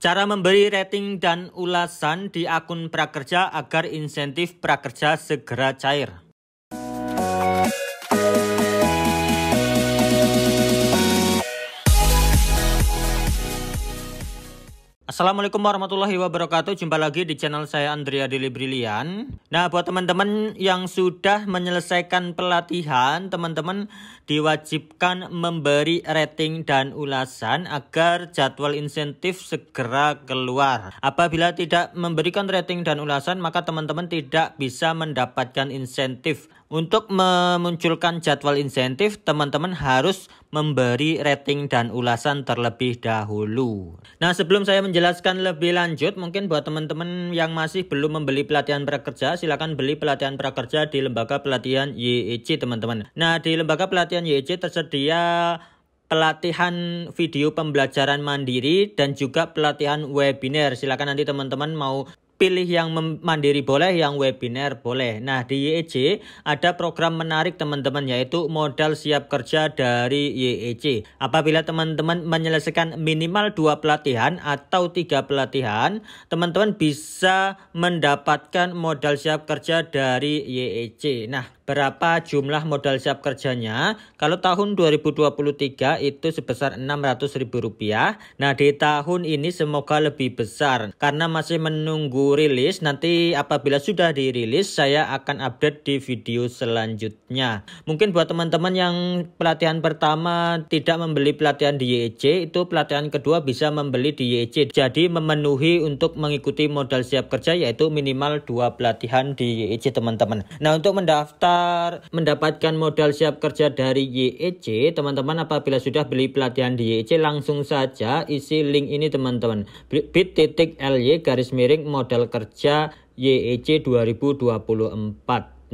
Cara memberi rating dan ulasan di akun prakerja agar insentif prakerja segera cair. Assalamualaikum warahmatullahi wabarakatuh. Jumpa lagi di channel saya Andrea Deli Brilian. Nah, buat teman-teman yang sudah menyelesaikan pelatihan, teman-teman diwajibkan memberi rating dan ulasan agar jadwal insentif segera keluar. Apabila tidak memberikan rating dan ulasan, maka teman-teman tidak bisa mendapatkan insentif. Untuk memunculkan jadwal insentif, teman-teman harus memberi rating dan ulasan terlebih dahulu. Nah, sebelum saya menjelaskan lebih lanjut, mungkin buat teman-teman yang masih belum membeli pelatihan prakerja, silakan beli pelatihan prakerja di lembaga pelatihan YEC, teman-teman. Nah, di lembaga pelatihan YEC tersedia pelatihan video pembelajaran mandiri dan juga pelatihan webinar. Silakan nanti teman-teman mau pilih yang mandiri boleh, yang webinar boleh. Nah, di YEC ada program menarik teman-teman yaitu modal siap kerja dari YEC. Apabila teman-teman menyelesaikan minimal dua pelatihan atau tiga pelatihan, teman-teman bisa mendapatkan modal siap kerja dari YEC. Nah, berapa jumlah modal siap kerjanya. Kalau tahun 2023 itu sebesar Rp600.000. Nah, di tahun ini semoga lebih besar karena masih menunggu rilis. Nanti apabila sudah dirilis, saya akan update di video selanjutnya. Mungkin buat teman-teman yang pelatihan pertama tidak membeli pelatihan di YEC, itu pelatihan kedua bisa membeli di YEC. Jadi memenuhi untuk mengikuti modal siap kerja yaitu minimal dua pelatihan di YEC, teman-teman. Nah, untuk mendaftar besar mendapatkan modal siap kerja dari YEC, teman-teman apabila sudah beli pelatihan di YEC langsung saja isi link ini teman-teman. bit.ly garis miring modal kerja YEC 2024.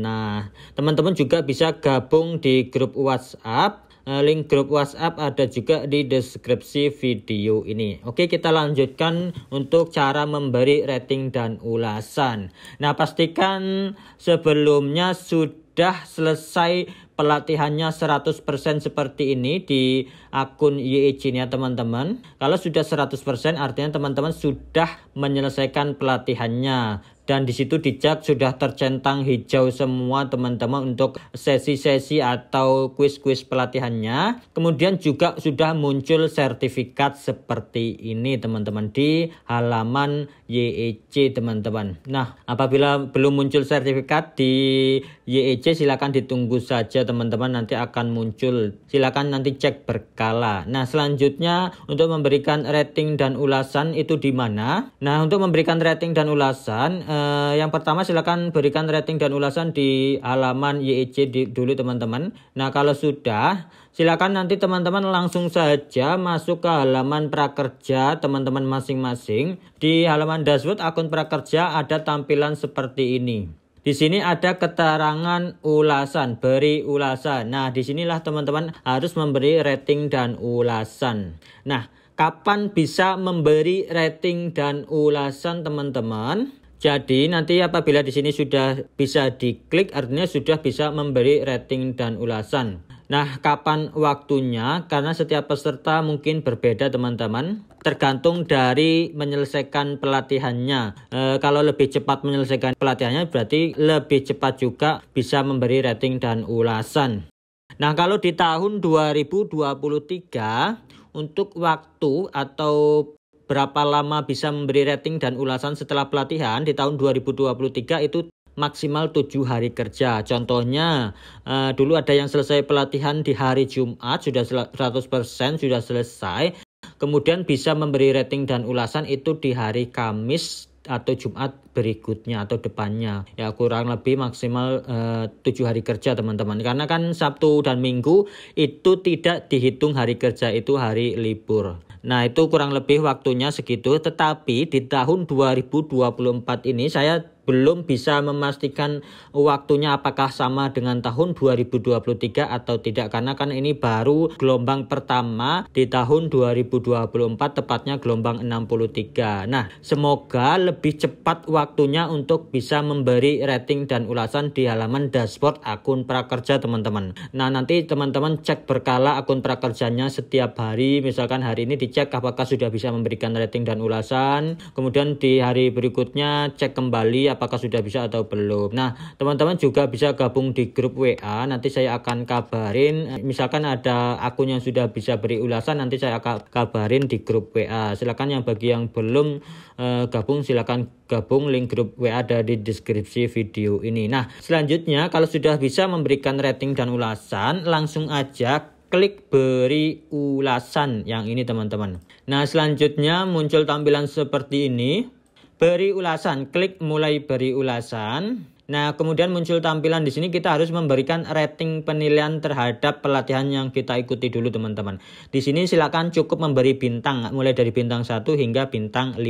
Nah, teman-teman juga bisa gabung di grup WhatsApp. Eh, link grup WhatsApp ada juga di deskripsi video ini. Oke, kita lanjutkan untuk cara memberi rating dan ulasan. Nah, pastikan sebelumnya sudah sudah selesai pelatihannya 100% seperti ini di akun e ini nya teman-teman. Kalau sudah 100% artinya teman-teman sudah menyelesaikan pelatihannya dan di situ dicat sudah tercentang hijau semua teman-teman untuk sesi-sesi atau kuis-kuis pelatihannya. Kemudian juga sudah muncul sertifikat seperti ini teman-teman di halaman YEC teman-teman. Nah, apabila belum muncul sertifikat di YEC silakan ditunggu saja teman-teman nanti akan muncul. Silakan nanti cek berkala. Nah, selanjutnya untuk memberikan rating dan ulasan itu di mana? Nah, untuk memberikan rating dan ulasan eh, Eh, yang pertama silakan berikan rating dan ulasan di halaman YEC dulu teman-teman. Nah kalau sudah silakan nanti teman-teman langsung saja masuk ke halaman prakerja teman-teman masing-masing. Di halaman dashboard akun prakerja ada tampilan seperti ini. Di sini ada keterangan ulasan, beri ulasan. Nah, disinilah teman-teman harus memberi rating dan ulasan. Nah, kapan bisa memberi rating dan ulasan teman-teman? Jadi nanti apabila di sini sudah bisa diklik artinya sudah bisa memberi rating dan ulasan. Nah, kapan waktunya? Karena setiap peserta mungkin berbeda teman-teman, tergantung dari menyelesaikan pelatihannya. E, kalau lebih cepat menyelesaikan pelatihannya berarti lebih cepat juga bisa memberi rating dan ulasan. Nah, kalau di tahun 2023 untuk waktu atau berapa lama bisa memberi rating dan ulasan setelah pelatihan di tahun 2023 itu maksimal 7 hari kerja. Contohnya, uh, dulu ada yang selesai pelatihan di hari Jumat, sudah 100% sudah selesai. Kemudian bisa memberi rating dan ulasan itu di hari Kamis atau Jumat berikutnya atau depannya ya kurang lebih maksimal 7 eh, hari kerja teman-teman karena kan Sabtu dan Minggu itu tidak dihitung hari kerja itu hari libur Nah, itu kurang lebih waktunya segitu. Tetapi di tahun 2024 ini saya belum bisa memastikan waktunya apakah sama dengan tahun 2023 atau tidak karena kan ini baru gelombang pertama di tahun 2024 tepatnya gelombang 63. Nah, semoga lebih cepat waktunya untuk bisa memberi rating dan ulasan di halaman dashboard akun prakerja teman-teman. Nah, nanti teman-teman cek berkala akun prakerjanya setiap hari misalkan hari ini dicek apakah sudah bisa memberikan rating dan ulasan. Kemudian di hari berikutnya cek kembali apakah sudah bisa atau belum. Nah, teman-teman juga bisa gabung di grup WA. Nanti saya akan kabarin misalkan ada akun yang sudah bisa beri ulasan nanti saya akan kabarin di grup WA. Silakan yang bagi yang belum uh, gabung silakan gabung link grup WA ada di deskripsi video ini. Nah, selanjutnya kalau sudah bisa memberikan rating dan ulasan, langsung aja klik beri ulasan yang ini teman-teman. Nah, selanjutnya muncul tampilan seperti ini beri ulasan, klik mulai beri ulasan. Nah, kemudian muncul tampilan di sini kita harus memberikan rating penilaian terhadap pelatihan yang kita ikuti dulu teman-teman. Di sini silakan cukup memberi bintang mulai dari bintang 1 hingga bintang 5.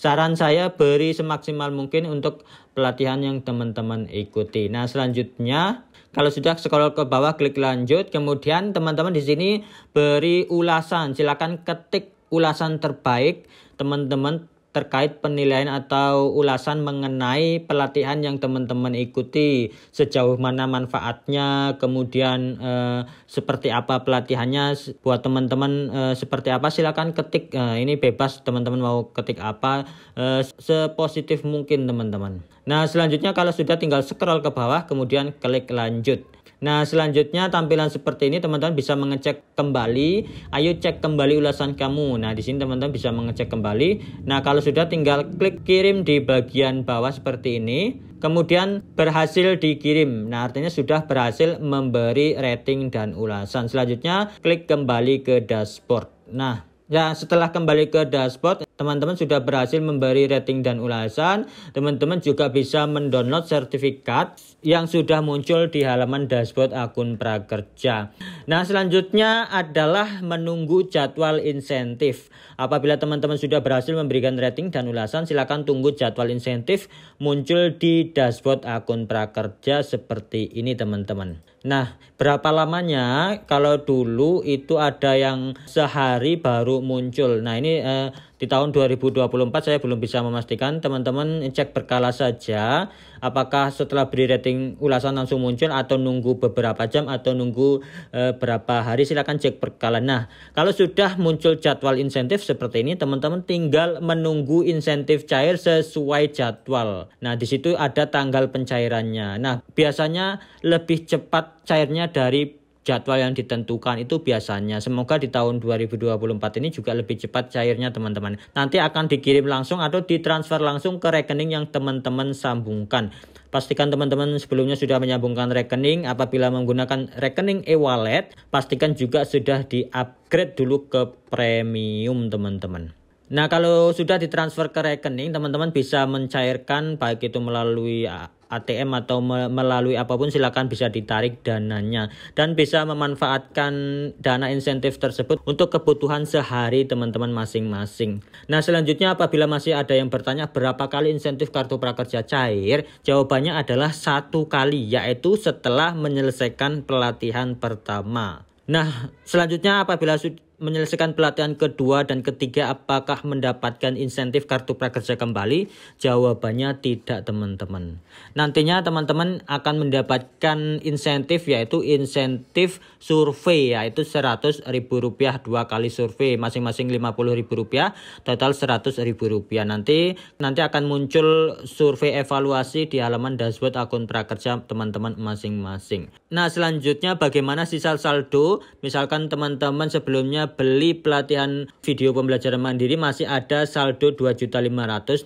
Saran saya beri semaksimal mungkin untuk pelatihan yang teman-teman ikuti. Nah, selanjutnya kalau sudah scroll ke bawah klik lanjut, kemudian teman-teman di sini beri ulasan. Silakan ketik ulasan terbaik teman-teman terkait penilaian atau ulasan mengenai pelatihan yang teman-teman ikuti sejauh mana manfaatnya kemudian eh, seperti apa pelatihannya buat teman-teman eh, seperti apa silakan ketik eh, ini bebas teman-teman mau ketik apa eh, sepositif mungkin teman-teman nah selanjutnya kalau sudah tinggal scroll ke bawah kemudian klik lanjut Nah, selanjutnya tampilan seperti ini teman-teman bisa mengecek kembali. Ayo cek kembali ulasan kamu. Nah, di sini teman-teman bisa mengecek kembali. Nah, kalau sudah tinggal klik kirim di bagian bawah seperti ini. Kemudian berhasil dikirim. Nah, artinya sudah berhasil memberi rating dan ulasan. Selanjutnya klik kembali ke dashboard. Nah, Ya, setelah kembali ke dashboard, teman-teman sudah berhasil memberi rating dan ulasan, teman-teman juga bisa mendownload sertifikat yang sudah muncul di halaman dashboard akun Prakerja. Nah, selanjutnya adalah menunggu jadwal insentif. Apabila teman-teman sudah berhasil memberikan rating dan ulasan, silakan tunggu jadwal insentif muncul di dashboard akun Prakerja seperti ini, teman-teman. Nah, berapa lamanya? Kalau dulu itu ada yang sehari baru muncul. Nah, ini eh, di tahun 2024 saya belum bisa memastikan. Teman-teman cek berkala saja apakah setelah beri rating ulasan langsung muncul atau nunggu beberapa jam atau nunggu eh, berapa hari silakan cek berkala. Nah, kalau sudah muncul jadwal insentif seperti ini, teman-teman tinggal menunggu insentif cair sesuai jadwal. Nah, di situ ada tanggal pencairannya. Nah, biasanya lebih cepat cairnya dari jadwal yang ditentukan itu biasanya. Semoga di tahun 2024 ini juga lebih cepat cairnya teman-teman. Nanti akan dikirim langsung atau ditransfer langsung ke rekening yang teman-teman sambungkan. Pastikan teman-teman sebelumnya sudah menyambungkan rekening. Apabila menggunakan rekening e-wallet, pastikan juga sudah di-upgrade dulu ke premium teman-teman. Nah, kalau sudah ditransfer ke rekening, teman-teman bisa mencairkan baik itu melalui ATM atau melalui apapun silakan bisa ditarik dananya dan bisa memanfaatkan dana insentif tersebut untuk kebutuhan sehari teman-teman masing-masing. Nah, selanjutnya apabila masih ada yang bertanya berapa kali insentif kartu prakerja cair, jawabannya adalah satu kali yaitu setelah menyelesaikan pelatihan pertama. Nah, selanjutnya apabila menyelesaikan pelatihan kedua dan ketiga apakah mendapatkan insentif kartu prakerja kembali? Jawabannya tidak teman-teman. Nantinya teman-teman akan mendapatkan insentif yaitu insentif survei yaitu Rp100.000 dua kali survei masing-masing Rp50.000 total Rp100.000. Nanti nanti akan muncul survei evaluasi di halaman dashboard akun prakerja teman-teman masing-masing. Nah, selanjutnya bagaimana sisa saldo? Misalkan teman-teman sebelumnya beli pelatihan video pembelajaran mandiri masih ada saldo 2.500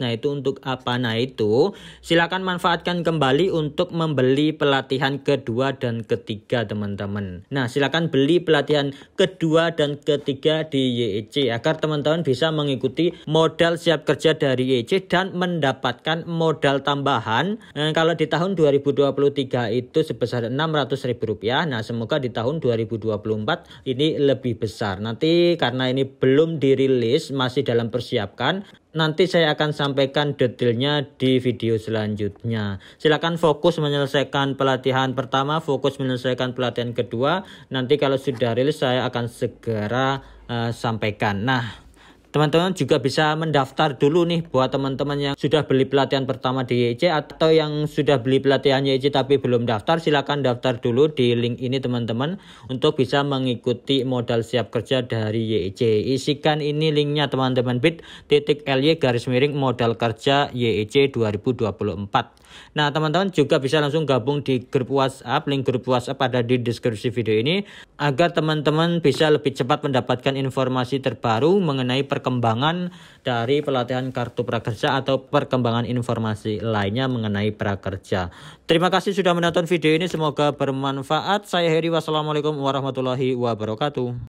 nah itu untuk apa nah itu silakan manfaatkan kembali untuk membeli pelatihan kedua dan ketiga teman-teman nah silakan beli pelatihan kedua dan ketiga di YEC agar teman-teman bisa mengikuti modal siap kerja dari YEC dan mendapatkan modal tambahan nah, kalau di tahun 2023 itu sebesar 600 ribu rupiah nah semoga di tahun 2024 ini lebih besar nah, Nanti karena ini belum dirilis, masih dalam persiapkan, nanti saya akan sampaikan detailnya di video selanjutnya. silahkan fokus menyelesaikan pelatihan pertama, fokus menyelesaikan pelatihan kedua. Nanti kalau sudah rilis saya akan segera uh, sampaikan. Nah, Teman-teman juga bisa mendaftar dulu nih buat teman-teman yang sudah beli pelatihan pertama di YC atau yang sudah beli pelatihan YC tapi belum daftar silahkan daftar dulu di link ini teman-teman untuk bisa mengikuti modal siap kerja dari YC. Isikan ini linknya teman-teman bit titik ly garis miring modal kerja YC 2024. Nah, teman-teman juga bisa langsung gabung di grup WhatsApp. Link grup WhatsApp ada di deskripsi video ini agar teman-teman bisa lebih cepat mendapatkan informasi terbaru mengenai perkembangan perkembangan dari pelatihan kartu prakerja atau perkembangan informasi lainnya mengenai prakerja. Terima kasih sudah menonton video ini, semoga bermanfaat. Saya Heri, wassalamualaikum warahmatullahi wabarakatuh.